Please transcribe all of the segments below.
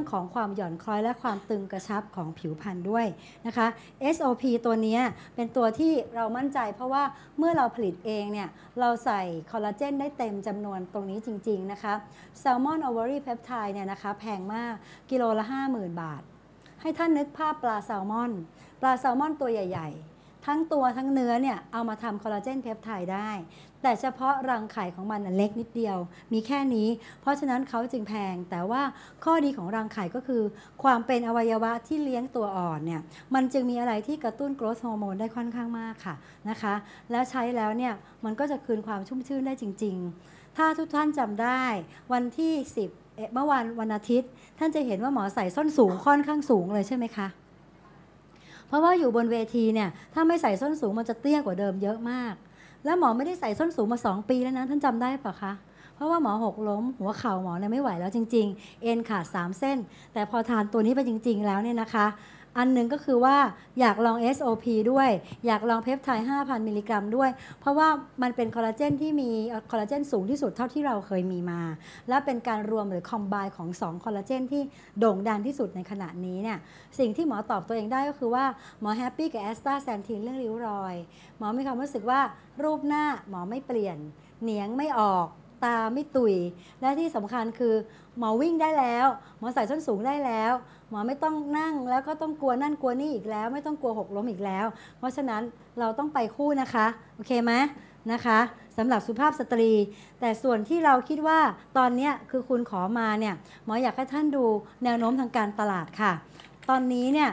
่องของความหย่อนคล้อยและความตึงกระชับของผิวพรรณด้วยนะคะ SOP ตัวนี้เป็นตัวที่เรามั่นใจเพราะว่าเมื่อเราผลิตเองเนี่ย เราใส่คอลลาเจนได้เต็มจำนวนตรงนี้จริง ๆ นะคะแซลมอนอเวอรี่เพปไท์เนี่ยนะคะแพงมากกิโลละ50,000 บาท ให้ท่านนึกภาพปลาแซลมอน ปลาแซลมอนตัวใหญ่ ๆทั้งตัวทั้งเนื้อเนี่ยเอามาทำคอลลาเจนเพปไทด์ได้ แต่เฉพาะรังไข่ของมันเล็กนิดเดียว มีแค่นี้เพราะฉะนั้นเขาจึงแพงแต่ว่าข้อดีของรังไข่ก็คือความเป็นอวัยวะที่เลี้ยงตัวอ่อนเนี่ย มันจึงมีอะไรที่กระตุ้นโกรทฮอร์โมนได้ค่อนข้างมากค่ะนะคะ แล้วใช้แล้วเนี่ยมันก็จะคืนความชุ่มชื่นได้จริง ๆ ถ้าทุกท่านจำได้วันที่10เมื่อวานวันอาทิตย์ท่านจะเห็นว่าหมอใส่ส้นสูงค่อนข้างสูงเลยใช่ไหมคะเพราะว่าอยู่บนเวทีเนี่ยถ้าไม่ใส่ส้นสูงมันจะเตี้ยกว่าเดิมเยอะมาก แล้วหมอไม่ได้ใส่ส้นสูงมาสองปีแล้วนะ ท่านจำได้ปะคะ เพราะว่าหมอหกล้มหัวเข่าหมอเนี่ยไม่ไหวแล้ว จริง ๆ เอ็นขาด3เส้น แต่พอทานตัวนี้ไปจริง ๆ แล้วเนี่ยนะคะอันหนึ่งก็คือว่าอยากลอง SOP ด้วยอยากลองเพปไทด์5,000 มิลลิกรัมด้วย เพราะว่ามันเป็นคอลลาเจนที่มีคอลลาเจนสูงที่สุดเท่าที่เราเคยมีมา และเป็นการรวมหรือคอมไบของ 2 คอลลาเจนที่โด่งดังที่สุดในขณะนี้เนี่ยสิ่งที่หมอตอบตัวเองได้ก็คือว่า หมอแฮปปี้กับแอสตาแซนทีนเรื่องริ้วรอย หมอมีความรู้สึกว่ารูปหน้าหมอไม่เปลี่ยน เหนียงไม่ออก ตาไม่ตุยและที่สำคัญคือหมอวิ่งได้แล้วหมอใส่ส้นสูงได้แล้วหมอไม่ต้องนั่งแล้วก็ต้องกลัวนั่นกลัวนี่อีกแล้ว ไม่ต้องกลัวหกล้มอีกแล้ว เพราะฉะนั้นเราต้องไปคู่นะคะ โอเคไหมนะคะสำหรับสุภาพสตรี แต่ส่วนที่เราคิดว่าตอนนี้คือคุณขอมาเนี่ยหมออยากให้ท่านดูแนวโน้มทางการตลาดค่ะ ตอนนี้เนี่ย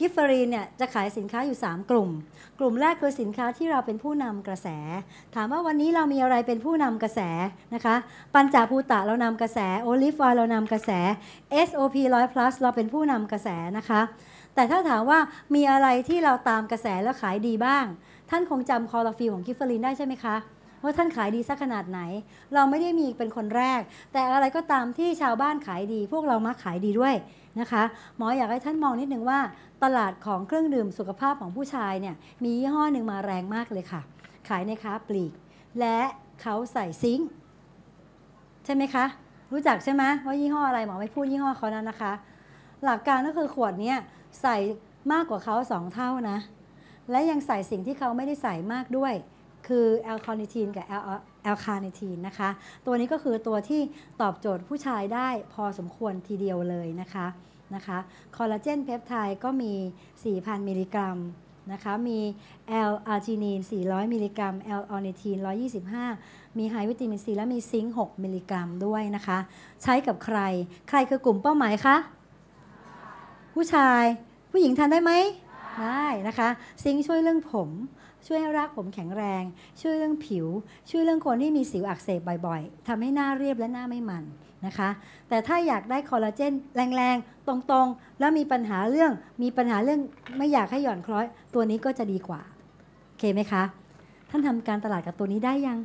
กิฟฟารีนเนี่ยจะขายสินค้าอยู่ 3 กลุ่ม กลุ่มแรกคือสินค้าที่เราเป็นผู้นำกระแส ถามว่าวันนี้เรามีอะไรเป็นผู้นำกระแสนะคะปัญจภูตะเรานำกระแสโอลิฟวาเรานำกระแส SOP 100 plus เราเป็นผู้นำกระแสนะคะ แต่ถ้าถามว่ามีอะไรที่เราตามกระแสแล้วขายดีบ้าง ท่านคงจำคอร์ฟิลของกิฟฟารีนได้ใช่ไหมคะว่าท่านขายดีสักขนาดไหน เราไม่ได้มีเป็นคนแรก แต่อะไรก็ตามที่ชาวบ้านขายดี พวกเรามักขายดีด้วยนะคะหมออยากให้ท่านมองนิดนึงว่า ตลาดของเครื่องดื่มสุขภาพของผู้ชายเนี่ย มียี่ห้อหนึ่งมาแรงมากเลยค่ะ ขายในค้าปลีก และเขาใส่ซิงใช่ไหมคะ รู้จักใช่ไหมว่ายี่ห้ออะไรหมอไม่พูดยี่ห้อเขานั้นนะคะ หลักการก็คือขวดนี้ใส่มากกว่าเขาสองเท่านะ และยังใส่สิ่งที่เขาไม่ได้ใส่มากด้วยคือแอลคอนิทีนกับแอลแอลคาเนทีนนะคะตัวนี้ก็คือตัวที่ตอบโจทย์ผู้ชายได้พอสมควรทีเดียวเลยนะคะนะคะคอลลาเจนเพปไทด์ก็มี 4,000 มิลลิกรัมนะคะมี L อาร์จินีน400 มิลลิกรัม L ออนิทีน125 มีไฮวิตามินซีและมีซิงค์ 6 มิลลิกรัมด้วยนะคะ ใช้กับใครใครคือกลุ่มเป้าหมายคะ ผู้ชายผู้หญิงทานได้ไหมได้นะคะ ซิงค์ช่วยเรื่องผมช่วยให้รากผมแข็งแรง ช่วยเรื่องผิว ช่วยเรื่องคนที่มีสิวอักเสบบ่อย ๆ ทำให้หน้าเรียบและหน้าไม่มันนะคะ แต่ถ้าอยากได้คอลลาเจน แรงๆตรงๆ แล้วมีปัญหาเรื่องมีปัญหาเรื่องไม่อยากให้หย่อนคล้อย ตัวนี้ก็จะดีกว่าโอเคไหมคะท่านทำการตลาดกับตัวนี้ได้ยัง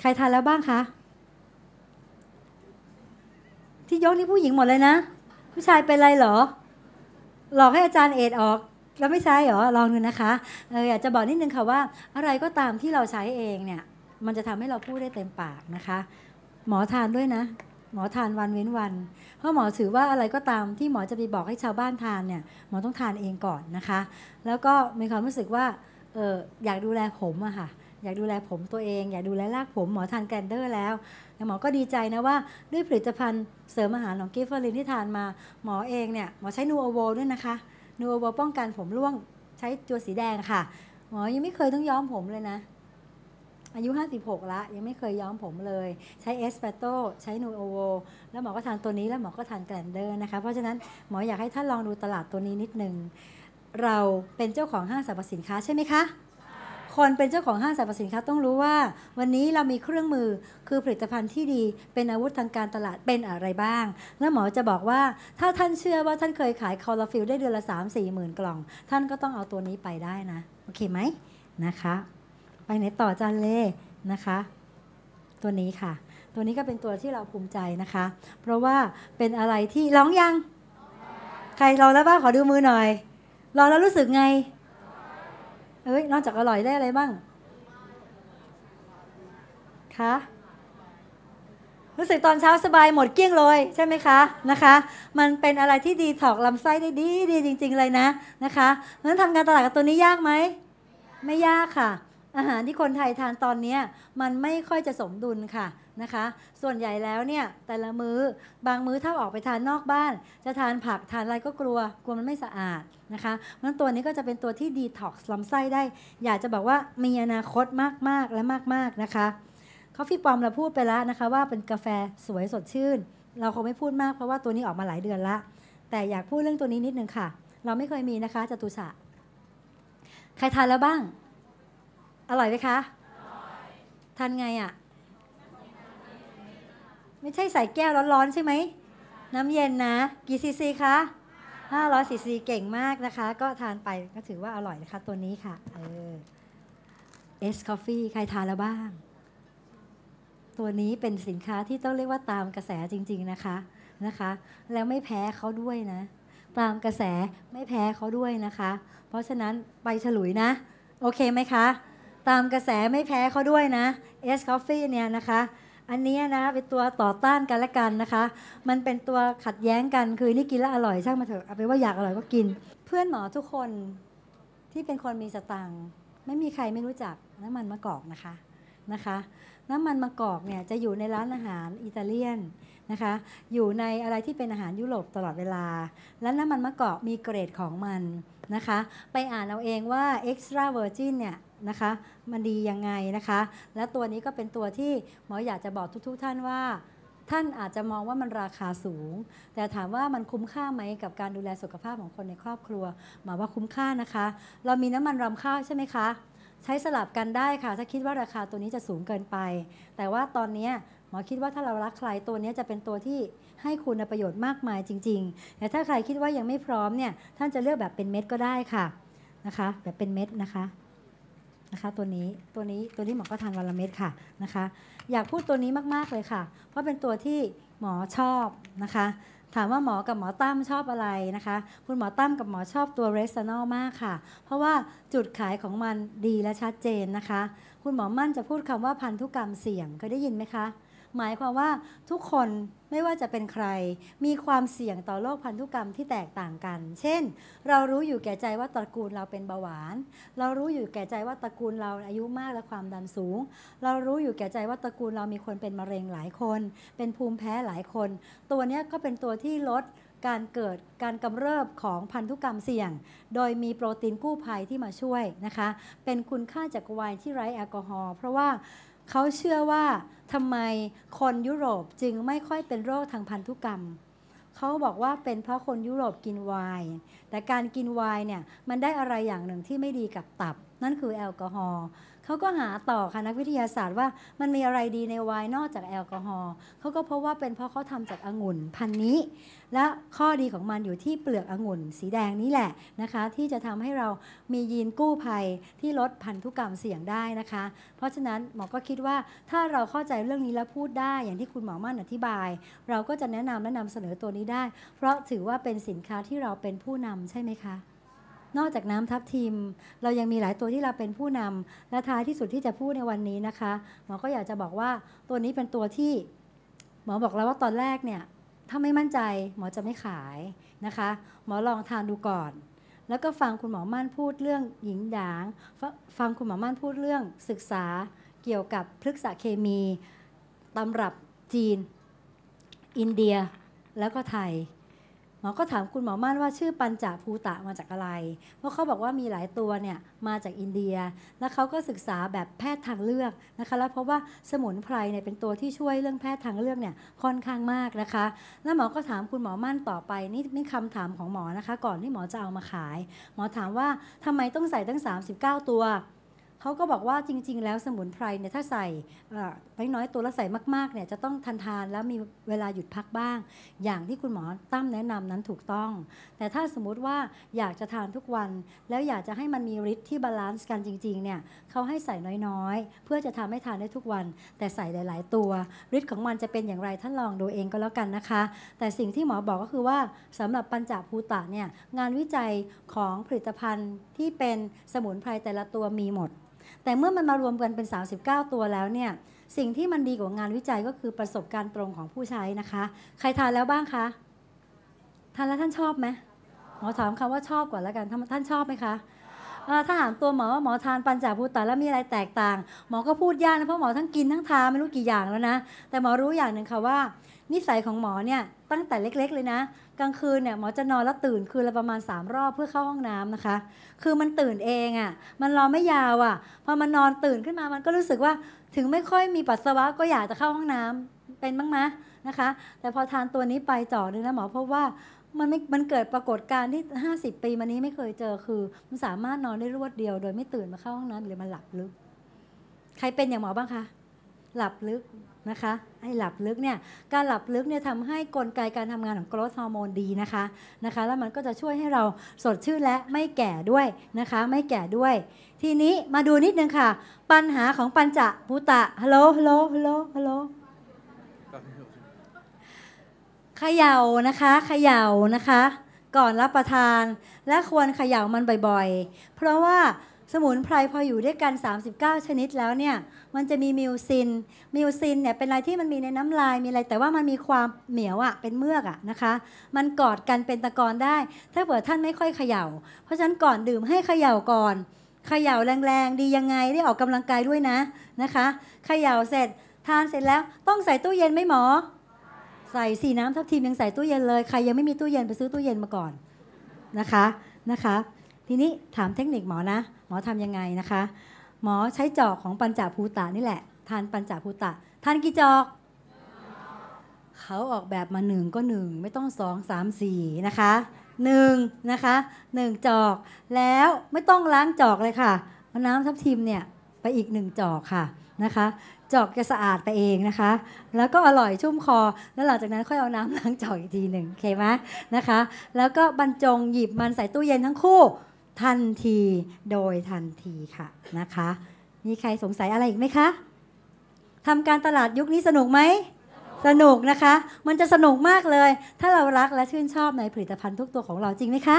ใครทานแล้วบ้างคะ ที่ยกนี่ผู้หญิงหมดเลยนะ ผู้ชายเป็นไรเหรอหลอกให้อาจารย์เอดออกแล้วไม่ใช่เหรอ ลองดูนะคะเอออยากจะบอกนิดนึงค่ะว่า อะไรก็ตามที่เราใช้เองเนี่ยมันจะทำให้เราพูดได้เต็มปากนะคะ หมอทานด้วยนะ หมอทานวันเว้นวัน เพราะหมอถือว่าอะไรก็ตามที่หมอจะไปบอกให้ชาวบ้านทานเนี่ยหมอต้องทานเองก่อนนะคะ แล้วก็มีความรู้สึกว่าเอออยากดูแลผมอะค่ะอยากดูแลผมตัวเอง อยากดูแลรากผม หมอทานแกนเดอร์แล้วหมอก็ดีใจนะว่าด้วยผลิตภัณฑ์เสริมอาหารของกิฟเฟอรินที่ทานมาหมอเองเนี่ยหมอใช้นูโอโวด้วยนะคะนูโวป้องกันผมร่วงใช้จัวสีแดงค่ะ หมอยังไม่เคยต้องย้อมผมเลยนะ อายุ56ละยังไม่เคยย้อมผมเลยใช้เอสเปโตใช้นูโอโวแล้วหมอก็ทานตัวนี้แล้วหมอก็ทานแกลนเดอร์นะคะเพราะฉะนั้นหมออยากให้ท่านลองดูตลาดตัวนี้นิดนึงเราเป็นเจ้าของห้างสรรพสินค้าใช่ไหมคะคนเป็นเจ้าของห้างสรรพสินค้าต้องรู้ว่า วันนี้เรามีเครื่องมือคือผลิตภัณฑ์ที่ดีเป็นอาวุธทางการตลาดเป็นอะไรบ้าง แล้วหมอจะบอกว่าถ้าท่านเชื่อว่าท่านเคยขายคอร์ฟิลได้เดือนละ3 4หมื่นกล่อง ท่านก็ต้องเอาตัวนี้ไปได้นะ โอเคไหมนะคะ ไปไหนต่อจันเล่นะคะ ตัวนี้ค่ะ ตัวนี้ก็เป็นตัวที่เราภูมิใจนะคะ เพราะว่าเป็นอะไรที่ร้องยัง ใครร้องแล้วบ้างขอดูมือหน่อยร้องแล้วรู้สึกไงเอ้ยนอกจากอร่อยได้อะไรบ้างคะ รู้สึกตอนเช้าสบายหมดเกลี้ยงเลย ใช่ไหมคะ นะคะ มันเป็นอะไรที่ดีถอกลำไส้ได้ดี ดีจริงๆ เลยนะนะคะนั้นทำงานตลาดกับตัวนี้ยากไหม ไม่ยากค่ะ อาหารที่คนไทยทานตอนนี้มันไม่ค่อยจะสมดุลค่ะนะคะส่วนใหญ่แล้วเนี่ยแต่ละมือ้อบางมื้อถ้าออกไปทานนอกบ้าน จะทานผักทานอะไรก็กลัว กลัวมันไม่สะอาดนะคะเพราะฉะนั้นตัวนี้ก็จะเป็นตัวที่ดีท็อกซ์ลำไส้ได้ อยากจะบอกว่ามีอนาคตมาก ๆ และมาก ๆ นะคะคอฟฟี่ปอมเราพูดไปแล้วนะคะว่าเป็นกาแฟสวยสดชื่น เราคงไม่พูดมากเพราะว่าตัวนี้ออกมาหลายเดือนละ แต่อยากพูดเรื่องตัวนี้นิดนึงค่ะ เราไม่เคยมีนะคะจตุชะใครทานแล้วบ้าง อร่อยไหมคะทานไงอะ่ะไม่ใช่ใส่แก้วร้อนๆใช่ไหมน้ำเย็นนะกี่ซีซีคะ500ซีซีเก่งมากนะคะ ก็ทานไปก็ถือว่าอร่อยนะคะตัวนี้ค่ะเออเอสคอฟฟี่ใครทานแล้วบ้าง ตัวนี้เป็นสินค้าที่ต้องเรียกว่าตามกระแสจริง ๆนะคะนะคะ แล้วไม่แพ้เขาด้วยนะ ตามกระแสไม่แพ้เขาด้วยนะคะ เพราะฉะนั้นไปฉลุยนะ โอเคไหมคะตามกระแสไม่แพ้เขาด้วยนะเอสคอฟฟี่เนี่ยนะคะอันนี้นะเป็นตัวต่อต้านกันและกันนะคะ มันเป็นตัวขัดแย้งกันคือนี่กินแล้วอร่อยช่างมาเถอะเอาไปว่าอยากอร่อยก็กิน เพื่อนหมอทุกคนที่เป็นคนมีสตังค์ไม่มีใครไม่รู้จักน้ำมันมะกอกนะคะนะคะน้ำมันมะกอกเนี่ยจะอยู่ในร้านอาหารอิตาเลียนนะคะอยู่ในอะไรที่เป็นอาหารยุโรปตลอดเวลา และน้ำมันมะกอกมีเกรดของมันนะคะไปอ่านเอาเองว่า extra virgin เนี่ยนะคะมันดียังไงนะคะ และตัวนี้ก็เป็นตัวที่หมออยากจะบอกทุกๆทท่านว่า ท่านอาจจะมองว่ามันราคาสูง แต่ถามว่ามันคุ้มค่าไหมกับการดูแลสุขภาพของคนในครอบครัวหมายว่าคุ้มค่านะคะ เรามีน้ำมันรำข้าวใช่ไหมคะใช้สลับกันได้ค่ะ ถ้าคิดว่าราคาตัวนี้จะสูงเกินไป แต่ว่าตอนนี้หมอคิดว่าถ้าเรารักใครตัวนี้จะเป็นตัวที่ให้คุณประโยชน์มากมายจริงๆแต่ถ้าใครคิดว่ายังไม่พร้อมเนี่ยท่านจะเลือกแบบเป็นเม็ดก็ได้ค่ะนะคะ แบบเป็นเม็ดนะคะนะคะตัวนี้ตัวนี้ตัวนี้หมอ ก็ทานวันละเม็ดค่ะนะคะ อยากพูดตัวนี้มากๆเลยค่ะ เพราะเป็นตัวที่หมอชอบนะคะ ถามว่าหมอกับหมอตั้มชอบอะไรนะคะ คุณหมอตั้มกับหมอชอบตัวเรสซอนอลมากค่ะ เพราะว่าจุดขายของมันดีและชัดเจนนะคะ คุณหมอมั่นจะพูดคำว่าพันธุกรรมเสี่ยงเคยได้ยินไหมคะหมายความว่าทุกคนไม่ว่าจะเป็นใครมีความเสี่ยงต่อโรคพันธุกรรมที่แตกต่างกัน เช่น เรารู้อยู่แก่ใจว่าตระกูลเราเป็นเบาหวาน เรารู้อยู่แก่ใจว่าตระกูลเราอายุมากและความดันสูง เรารู้อยู่แก่ใจว่าตระกูลเรามีคนเป็นมะเร็งหลายคน เป็นภูมิแพ้หลายคน ตัวนี้ก็เป็นตัวที่ลดการเกิดการกำเริบของพันธุกรรมเสี่ยง โดยมีโปรตีนกู้ภัยที่มาช่วยนะคะ เป็นคุณค่าจากไวน์ที่ไร้แอลกอฮอล์เพราะว่าเขาเชื่อว่าทำไมคนยุโรปจึงไม่ค่อยเป็นโรคทางพันธุกรรม เขาบอกว่าเป็นเพราะคนยุโรปกินไวน์ แต่การกินไวน์เนี่ย มันได้อะไรอย่างหนึ่งที่ไม่ดีกับตับนั่นคือแอลกอฮอล์เขาก็หาต่อค่ะนักวิทยาศาสตร์ว่า มันมีอะไรดีในไวน์นอกจากแอลกอฮอล์เขาก็เพราะว่าเป็นเพราะเขาทำจากองุ่นพันนี้ และข้อดีของมันอยู่ที่เปลือกองุ่นสีแดงนี้แหละนะคะที่จะทำให้เรามียีนกู้ภัยที่ลดพันธุกรรมเสี่ยงได้นะคะ เพราะฉะนั้นหมอ ก็คิดว่าถ้าเราเข้าใจเรื่องนี้แล้วพูดได้ อย่างที่คุณหมอมั่นอธิบาย เราก็จะแนะนำและนำเสนอตัวนี้ได้ เพราะถือว่าเป็นสินค้าที่เราเป็นผู้นำใช่ไหมคะนอกจากน้ำทับทิมเรายังมีหลายตัวที่เราเป็นผู้นำและท้ายที่สุดที่จะพูดในวันนี้นะคะหมอก็อยากจะบอกว่าตัวนี้เป็นตัวที่หมอบอกแล้วว่าตอนแรกเนี่ยถ้าไม่มั่นใจหมอจะไม่ขายนะคะหมอลองทานดูก่อน แล้วก็ฟังคุณหมอมั่นพูดเรื่องหญิงหยาง ฟังคุณหมอมั่นพูดเรื่องศึกษาเกี่ยวกับพฤกษเคมีตำรับจีน อินเดียแล้วก็ไทยมอก็ถามคุณหมอม่านว่าชื่อปัญจภูตะมาจากอะไร เพราะเขาบอกว่ามีหลายตัวเนี่ยมาจากอินเดีย แล้วเขาก็ศึกษาแบบแพทย์ทางเลือกนะคะ แล้วเพราะว่าสมุนไพรเนี่ยเป็นตัวที่ช่วยเรื่องแพทย์ทางเลือกเนี่ยค่อนข้างมากนะคะ แล้วหมอก็ถามคุณหมอม่านต่อไปนี่นี่คำถามของหมอนะคะ ก่อนที่หมอจะเอามาขาย หมอถามว่าทำไมต้องใส่ตั้ง 39 ตัวเขาก็บอกว่าจริงๆ แล้วสมุนไพรเนี่ยถ้าใส่น้อยๆตัวแล้วใส่มากๆ เนี่ยจะต้องทันทานแล้วมีเวลาหยุดพักบ้าง อย่างที่คุณหมอตั้มแนะนำนั้นถูกต้อง แต่ถ้าสมมุติว่าอยากจะทานทุกวันแล้วอยากจะให้มันมีฤทธิ์ที่บาลานซ์กันจริงๆ เนี่ยเขาให้ใส่น้อยๆ เพื่อจะทำให้ทานได้ทุกวันแต่ใส่หลาย ๆ ตัวฤทธิ์ของมันจะเป็นอย่างไรท่านลองดูเองก็แล้วกันนะคะแต่สิ่งที่หมอบอกก็คือว่าสำหรับปัญจภูตะเนี่ยงานวิจัยของผลิตภัณฑ์ที่เป็นสมุนไพรแต่ละตัวมีหมดแต่เมื่อมันมารวมกันเป็น 39 ตัวแล้วเนี่ยสิ่งที่มันดีกว่างานวิจัยก็คือประสบการณ์ตรงของผู้ใช้นะคะ ใครทานแล้วบ้างคะทานแล้วท่านชอบไหมหมอถามคำว่าชอบก่อนแล้วกันท่านชอบไหมคะถ้าถามตัวหมอว่าหมอทานปัญจภูต่แล้วมีอะไรแตกต่าง หมอก็พูดยากนะเพราะหมอทั้งกินทั้งทานไม่รู้กี่อย่างแล้วนะแต่หมอรู้อย่างหนึ่งค่ะว่านิสัยของหมอเนี่ยตั้งแต่เล็กๆเลยนะกลางคืนเนี่ยหมอจะนอนแล้วตื่นคืนละประมาณ3รอบเพื่อเข้าห้องน้ำนะคะคือมันตื่นเองอะ่ะ มันรอไม่ยาวอะ่ะพอมันนอนตื่นขึ้นมามันก็รู้สึกว่าถึงไม่ค่อยมีปัสสาวะก็อยากจะเข้าห้องน้ำเป็นบ้างไหมนะคะ แต่พอทานตัวนี้ไปจ่อหนึ่งแล้วหมอพบว่ามันไม่มันเกิดปรากฏการณ์ที่50ปีมานี้ไม่เคยเจอคือ มันสามารถนอนได้รวดเดียว โดยไม่ตื่นมาเข้าห้องน้ำหรือมันหลับลึกใครเป็นอย่างหมอบ้างคะหลับลึกนะคะไอ้หลับลึกเนี่ย การหลับลึกเนี่ยทำให้กลไกการทำงานของโกรทฮอร์โมนดีนะคะ นะคะ แล้วมันก็จะช่วยให้เราสดชื่นและไม่แก่ด้วยนะคะ ไม่แก่ด้วย ทีนี้มาดูนิดนึงค่ะ ปัญหาของปัญจะพุตะ ฮัลโหลฮัลโหลฮัลโหลฮัลโหลเขย่านะคะเขย่านะคะ ก่อนรับประทาน และควรเขย่ามันบ่อยๆ เพราะว่าสมุนไพรพออยู่ด้วยกัน 39 ชนิดแล้วเนี่ย มันจะมีมิวซิน มิวซินเนี่ยเป็นอะไรที่มันมีในน้ำลายมีอะไรแต่ว่ามันมีความเหนียวอะ่ะเป็นเมือกอะ่ะนะคะ มันกอดกันเป็นตะกอนได้ ถ้าเผื่อท่านไม่ค่อยเขยา่าเพราะฉะนั้นก่อนดื่มให้เขย่าก่อนเขย่าแรงๆ ดียังไงได้ออกกำลังกายด้วยนะนะคะเขย่าเสร็จทานเสร็จแล้วต้องใส่ตู้เย็นไหมหมอ ใส่สีน้ำทับทีมยังใส่ตู้เย็นเลย ใครยังไม่มีตู้เย็นไปซื้อตู้เย็นมาก่อนนะคะนะคะ ทีนี้ถามเทคนิคหมอนะหมอทํำยังไงนะคะ หมอใช้จอกของปัญจภูตานี่แหละทานปัญจภูตะทานกี่จอก เขาออกแบบมาหนึ่งก็หนึ่งไม่ต้องสองสามสี่นะคะหนึ่งนะคะหนึ่งจอกแล้วไม่ต้องล้างจอกเลยค่ะเอาน้ำทับทิมเนี่ยไปอีกหนึ่งจอกค่ะนะคะจอกจะสะอาดไปเองนะคะ แล้วก็อร่อยชุ่มคอ แล้วหลังจากนั้นค่อยเอาน้ำล้างจอกอีกทีหนึ่งโอเคไหมนะคะ แล้วก็บรรจงหยิบมันใส่ตู้เย็นทั้งคู่ทันทีโดยทันทีค่ะนะคะ มีใครสงสัยอะไรอีกไหมคะทำการตลาดยุคนี้สนุกไหม สนุกนะคะ มันจะสนุกมากเลย ถ้าเรารักและชื่นชอบในผลิตภัณฑ์ทุกตัวของเราจริงไหมคะ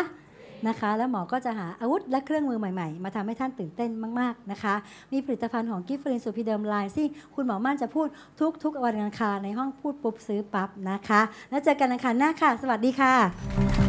นะคะ แล้วหมอก็จะหาอาวุธและเครื่องมือใหม่ๆ มาทำให้ท่านตื่นเต้นมากๆนะคะ มีผลิตภัณฑ์ของกิฟเฟรินสูพีเดิมไลน์ที่คุณหมอม่านจะพูดทุกๆวันอังคารในห้องพูดปุ๊บซื้อปั๊บนะคะแล้วเจอกันอังคารหน้าค่ะ สวัสดีค่ะ